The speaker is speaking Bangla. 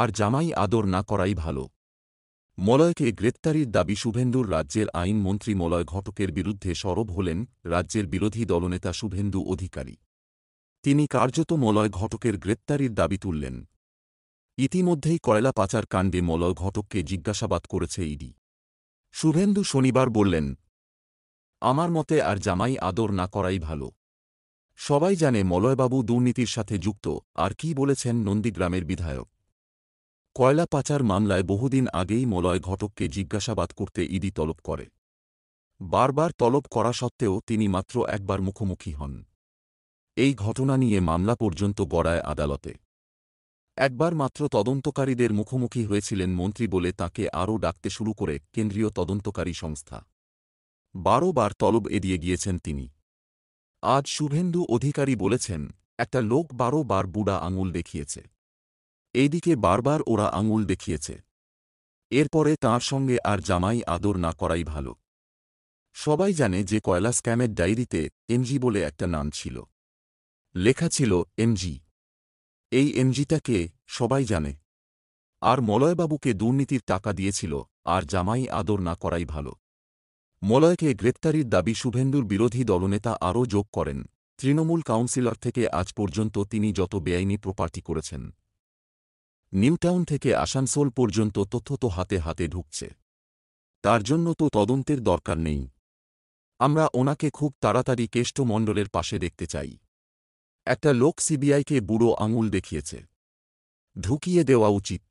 আর জামাই আদর না করাই ভালো মলয়কে গ্রেপ্তারির দাবি শুভেন্দুর রাজ্যের আইনমন্ত্রী মলয় ঘটকের বিরুদ্ধে সরব হলেন রাজ্যের বিরোধী দলনেতা শুভেন্দু অধিকারী তিনি কার্যত মলয় ঘটকের গ্রেপ্তারির দাবি তুললেন ইতিমধ্যেই কয়লা পাচার কাণ্ডে মলয় ঘটককে জিজ্ঞাসাবাদ করেছে ইডি শুভেন্দু শনিবার বললেন আমার মতে আর জামাই আদর না করাই ভালো সবাই জানে মলয়বাবু দুর্নীতির সাথে যুক্ত আর কি বলেছেন নন্দীগ্রামের বিধায়ক কয়লা পাচার মামলায় বহুদিন আগেই মলয় ঘটককে জিজ্ঞাসাবাদ করতে ইডি তলব করে বারবার তলব করা সত্ত্বেও তিনি মাত্র একবার মুখোমুখি হন এই ঘটনা নিয়ে মামলা পর্যন্ত গড়ায় আদালতে একবার মাত্র তদন্তকারীদের মুখোমুখি হয়েছিলেন মন্ত্রী বলে তাকে আরও ডাকতে শুরু করে কেন্দ্রীয় তদন্তকারী সংস্থা বারো বার তলব এড়িয়ে গিয়েছেন তিনি আজ শুভেন্দু অধিকারী বলেছেন একটা লোক বারো বার বুড়া আঙুল দেখিয়েছে এইদিকে বারবার ওরা আঙুল দেখিয়েছে এরপরে তার সঙ্গে আর জামাই আদর না করাই ভালো সবাই জানে যে কয়লা স্ক্যামের ডায়েরিতে এমজি বলে একটা নাম ছিল লেখা ছিল এমজি এই এমজিটাকে সবাই জানে আর মলয়বাবুকে দুর্নীতির টাকা দিয়েছিল আর জামাই আদর না করাই ভালো মলয়কে গ্রেপ্তারির দাবি শুভেন্দুর বিরোধী দলনেতা আরও যোগ করেন তৃণমূল কাউন্সিলর থেকে আজ পর্যন্ত তিনি যত বেআইনি প্রপার্টি করেছেন নিউটাউন থেকে আসানসোল পর্যন্ত তথ্য তো হাতে হাতে ঢুকছে তার জন্য তো তদন্তের দরকার নেই আমরা ওনাকে খুব তাড়াতাড়ি কেষ্টমণ্ডলের পাশে দেখতে চাই একটা লোক সিবিআইকে বুড়ো আঙুল দেখিয়েছে ঢুকিয়ে দেওয়া উচিত